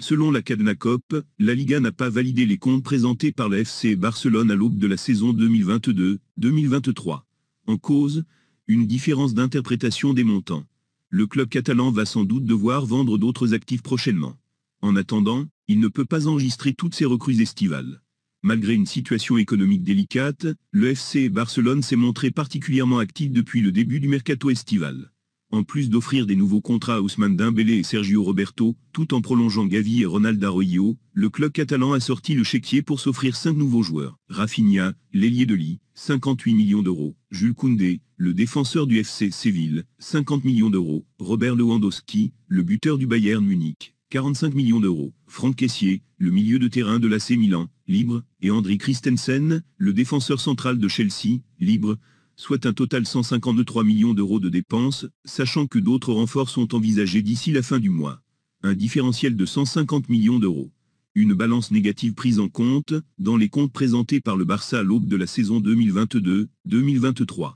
Selon la Cop, la Liga n'a pas validé les comptes présentés par la FC Barcelone à l'aube de la saison 2022-2023. En cause, une différence d'interprétation des montants. Le club catalan va sans doute devoir vendre d'autres actifs prochainement. En attendant, il ne peut pas enregistrer toutes ses recrues estivales. Malgré une situation économique délicate, le FC Barcelone s'est montré particulièrement actif depuis le début du mercato estival en plus d'offrir des nouveaux contrats à Ousmane Dembélé et Sergio Roberto, tout en prolongeant Gavi et Ronaldo Arroyo, le club catalan a sorti le chéquier pour s'offrir cinq nouveaux joueurs. Rafinha, l'ailier de Lille, 58 millions d'euros. Jules Koundé, le défenseur du FC Séville, 50 millions d'euros. Robert Lewandowski, le buteur du Bayern Munich, 45 millions d'euros. Franck Caissier, le milieu de terrain de l'AC Milan, libre, et André Christensen, le défenseur central de Chelsea, libre, soit un total 153 millions d'euros de dépenses, sachant que d'autres renforts sont envisagés d'ici la fin du mois. Un différentiel de 150 millions d'euros. Une balance négative prise en compte dans les comptes présentés par le Barça à l'aube de la saison 2022-2023.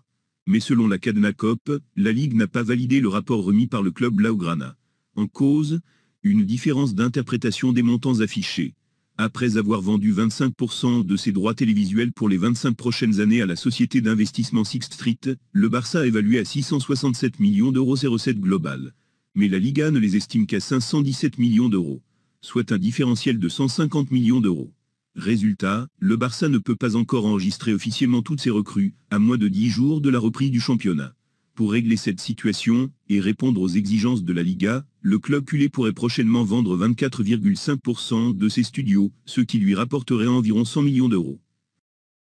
Mais selon la Cadena Cop, la Ligue n'a pas validé le rapport remis par le club Blaugrana. En cause, une différence d'interprétation des montants affichés après avoir vendu 25% de ses droits télévisuels pour les 25 prochaines années à la société d'investissement Sixth Street, le Barça a évalué à 667 millions d'euros ses recettes globales. Mais la Liga ne les estime qu'à 517 millions d'euros, soit un différentiel de 150 millions d'euros. Résultat, le Barça ne peut pas encore enregistrer officiellement toutes ses recrues, à moins de 10 jours de la reprise du championnat. Pour régler cette situation et répondre aux exigences de la Liga, le club culé pourrait prochainement vendre 24,5% de ses studios, ce qui lui rapporterait environ 100 millions d'euros.